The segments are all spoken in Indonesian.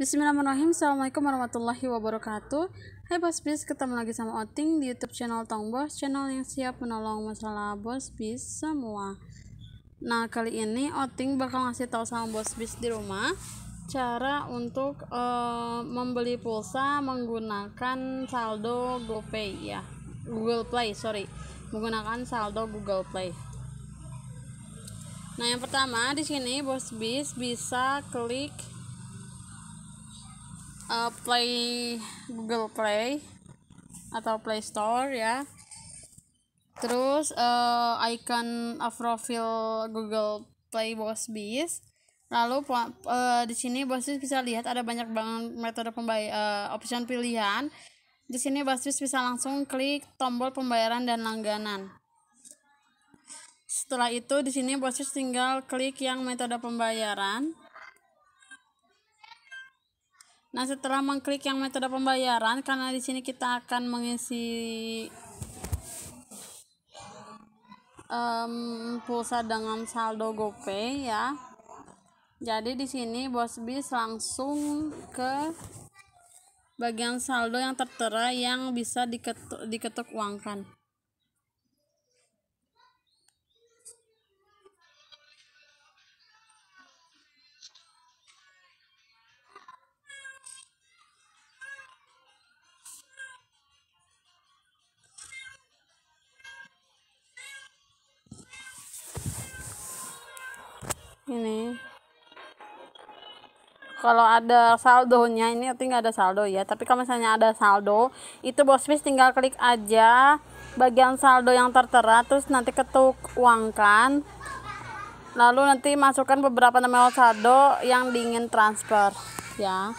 Bismillahirrahmanirrahim Assalamualaikum warahmatullahi wabarakatuh Hai Bos Bis, ketemu lagi sama Oting di Youtube channel Tong Bos Channel yang siap menolong masalah Bos Bis semua Nah kali ini Oting bakal ngasih tahu sama Bos Bis di rumah Cara untuk uh, membeli pulsa menggunakan saldo GoPay ya Google Play, sorry Menggunakan saldo Google Play Nah yang pertama di sini Bos Bis bisa klik uh, Play Google Play atau Play Store ya terus uh, icon Afrofil Google Play Boss Biz lalu uh, di sini Bosbis bisa lihat ada banyak banget metode pembayaran, uh, option pilihan di sini Bosbis bisa langsung klik tombol pembayaran dan langganan setelah itu di sini Bosbis tinggal klik yang metode pembayaran Nah, setelah mengklik yang metode pembayaran, karena di sini kita akan mengisi um, pulsa dengan saldo GoPay ya. Jadi di sini Bos Bis langsung ke bagian saldo yang tertera yang bisa diketuk, diketuk uangkan. ini kalau ada saldonya ini tinggal ada saldo ya tapi kalau misalnya ada saldo itu bos bis tinggal klik aja bagian saldo yang tertera terus nanti ketuk uangkan lalu nanti masukkan beberapa nomor saldo yang diingin transfer ya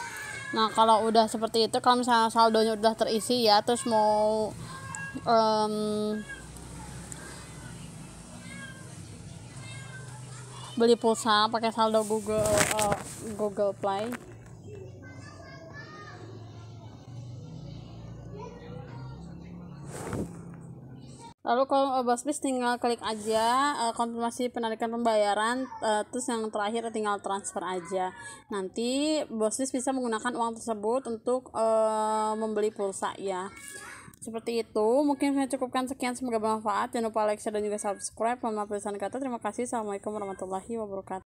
nah kalau udah seperti itu kalau misalnya saldonya udah terisi ya terus mau um, beli pulsa pakai saldo Google uh, Google Play Lalu kalau bos uh, bis tinggal klik aja uh, konfirmasi penarikan pembayaran uh, terus yang terakhir tinggal transfer aja. Nanti bos bis bisa menggunakan uang tersebut untuk uh, membeli pulsa ya. Seperti itu, mungkin saya cukupkan sekian semoga bermanfaat. Jangan lupa like, share, dan juga subscribe. Mohon maaf kata. Terima kasih. Assalamualaikum warahmatullahi wabarakatuh.